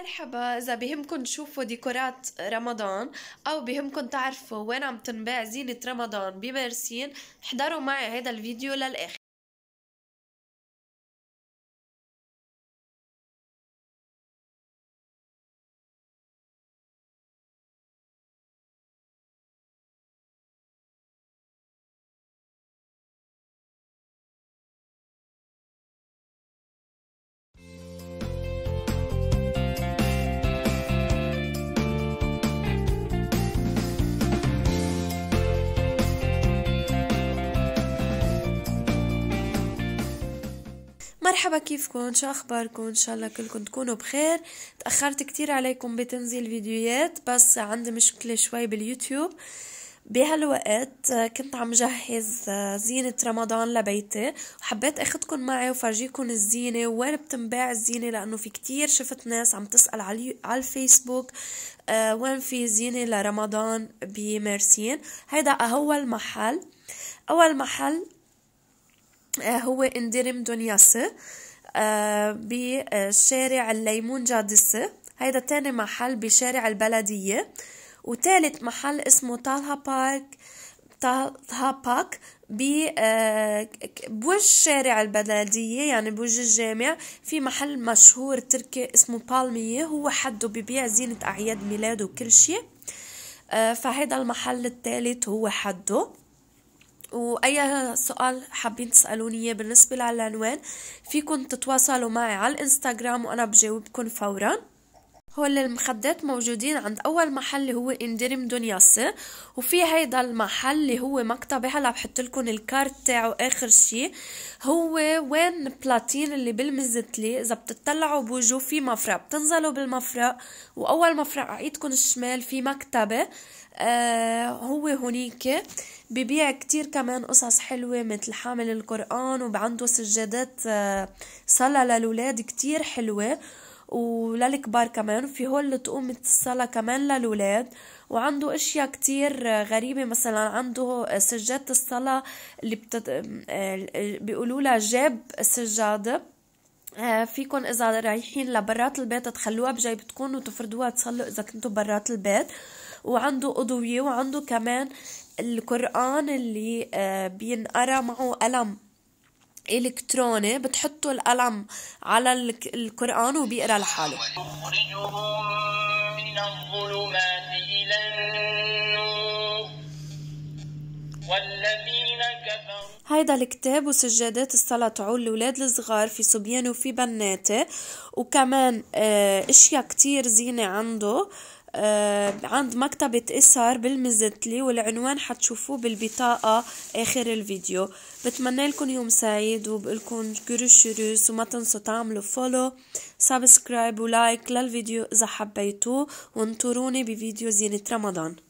مرحبا إذا بهمكم تشوفوا ديكورات رمضان أو بهمكم تعرفوا وين عم تنباع زينة رمضان بمرسين احضروا معي هذا الفيديو للآخر مرحبا كيفكم شو اخباركم ان شاء الله كلكم تكونوا بخير تاخرت كتير عليكم بتنزيل فيديوهات بس عندي مشكله شوي باليوتيوب بهالوقت كنت عم جهز زينة رمضان لبيتي وحبيت اخدكم معي وفرجيكم الزينة وين بتنباع الزينة لانه في كتير شفت ناس عم تسأل على الفيسبوك آه، وين في زينة لرمضان بمرسين هيدا اول محل اول محل آه، هو اندريم دونياس آه، بشارع الليمون جادس هيدا تاني محل بشارع البلدية وتالت محل اسمه طالها بارك طالها باك آه، بوجه شارع البلدية يعني بوجه الجامع في محل مشهور تركي اسمه بالمية هو حده ببيع زينة أعياد ميلاده وكل شيء فهيدا المحل الثالث هو حده واي سؤال حابين تسالوني اياه بالنسبه للعنوان فيكم تتواصلوا معي على الانستغرام وانا بجاوبكم فورا هول المخدات موجودين عند اول محل اللي هو اندريم دنياسر وفي هيدا المحل اللي هو مكتبي هلا بحط لكم الكارت تاعه اخر شي هو وين بلاتين اللي بالمزتلي اذا بتطلعوا بوجو في مفرق بتنزلوا بالمفرق واول مفرق عيدكم الشمال في مكتبه آه هو هونيك ببيع كتير كمان قصص حلوة مثل حامل القرآن وعنده سجادات آه، صلاة للولاد كتير حلوة وللكبار كمان في هول تقوم الصلاة كمان للولاد وعنده اشياء كتير آه، غريبة مثلا عنده آه، سجادة الصلاة اللي بتت... بيقولوا لها جاب السجادة فيكن اذا رايحين لبرات البيت تخلوها بجيبتكم وتفردوها تصلوا اذا كنتوا برات البيت وعنده أضوية وعنده كمان القرآن اللي آه، بينقرا معه قلم إلكتروني بتحطوا القلم على القرآن وبيقرا لحاله من الظلمات إلى النور والذين هيدا الكتاب وسجادات الصلاة تعول لولاد الصغار في صبيان وفي بناتي وكمان آه، اشياء كتير زينة عنده آه، عند مكتبة إسر بالمزتلي والعنوان حتشوفوه بالبطاقة آخر الفيديو بتمنى لكم يوم سعيد وبقلكم شروس وما تنسوا تعملوا فولو سبسكرايب ولايك للفيديو إذا حبيتوه وانطروني بفيديو زينة رمضان